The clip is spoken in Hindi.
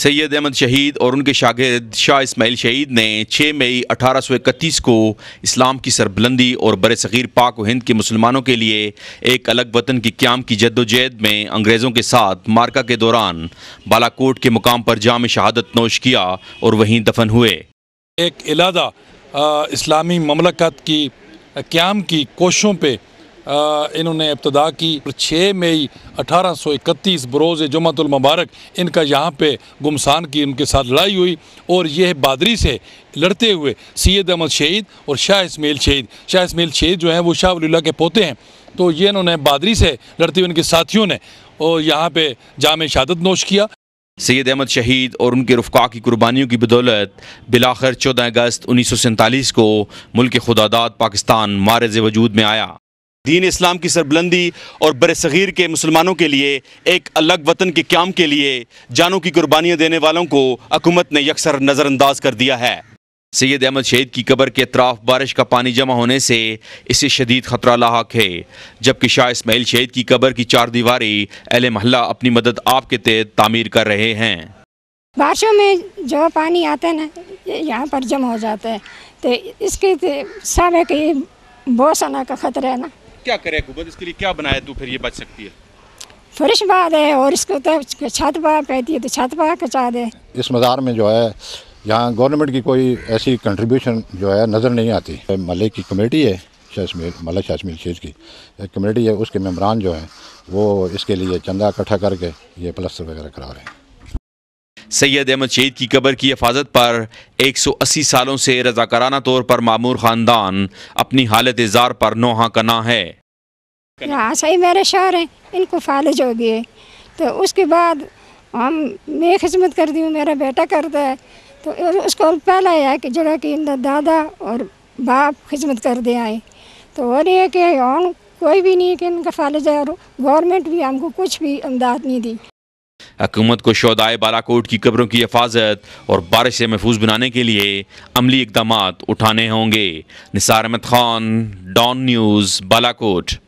सैयद अहमद शहीद और उनके शागिद शाह इसमाइल शहीद ने 6 मई अठारह को इस्लाम की सरबलंदी और बर सग़ीर पाक हिंद के मुसलमानों के लिए एक अलग वतन की क्याम की जद्दोजहद में अंग्रेज़ों के साथ मार्का के दौरान बालाकोट के मुकाम पर जाम शहादत नोश किया और वहीं दफन हुए एक इलादा इस्लामी ममलकत की क्याम की कोशों पर इन्होंने इब्तदा की छः मई अठारह सौ इकतीस बरोज़ जुमतुलमबारक इनका यहाँ पे गुमसान की उनके साथ लड़ाई हुई और यह बादरी से लड़ते हुए सैद अहमद शहीद और शाह इसमेल शहीद शाह इसमेल शहीद जो हैं वो शाह वल्ला के पोते हैं तो ये इन्होंने बादरी से लड़ते हुए इनके साथियों ने और यहाँ पर जाम शहादत नोश किया सैद अहमद शहीद और उनके रफ़ा की कुर्बानियों की बदौलत बिलाखर चौदह अगस्त उन्नीस सौ सैंतालीस को मुल्क खुदादाद पाकिस्तान मारज वजूद में आया दीन इस्लाम की सरबलंदी और बर सग़ीर के मुसलमानों के लिए एक अलग वतन के क्याम के लिए जानों की कुर्बानियाँ देने वालों को हकूमत ने यकसर नज़रअंदाज कर दिया है सैद अहमद शहीद की कबर के अतराफ़ बारिश का पानी जमा होने से इसे शदीद ख़तरा लाक है जबकि शाह इसमाइल शहीद की कबर की चार दीवारी अहल महल्ला अपनी मदद आपके तहत तामीर कर रहे हैं बारिशों में जो पानी आता है ना यहाँ पर जमा हो जाता है तो इसके तो सारे कहीं बोसाना का खतरा है ना क्या करे हुकूमत इसके लिए क्या बनाए तो फिर ये बच सकती है फर्श बाद है और इसको तो छत पा कहती है तो छत पा कचा दे इस मज़ार में जो है यहाँ गवर्नमेंट की कोई ऐसी कंट्रीब्यूशन जो है नज़र नहीं आती मले की कमेटी है शशमील मल्ला शशमील शेर की एक कमेटी है उसके मम्बरान जो हैं वो इसके लिए चंदा इकट्ठा करके ये प्लस्तर वगैरह करा रहे हैं सैयद अहमद शहीद की कबर की हिफाजत पर 180 सालों से रजाकाराना तौर पर मामूर ख़ानदान अपनी हालत इजार पर नोहा कना है सही मेरे शहर हैं इनको फालज हो गए तो उसके बाद हम मैं खिदमत कर दी हूँ मेरा बेटा करता है तो उसको पहला है कि जगह कि दादा और बाप खिदमत कर दे आए तो और ये कि हम कोई भी नहीं कि इनका फालज है और गवर्नमेंट भी हमको कुछ भी इमदाद नहीं दी हकूमत को शहदाय बालाकोट की कब्रों की हिफाजत और बारिश से महफूज बनाने के लिए अमली इकदाम उठाने होंगे निसार अहमद खान डॉन न्यूज़ बालाकोट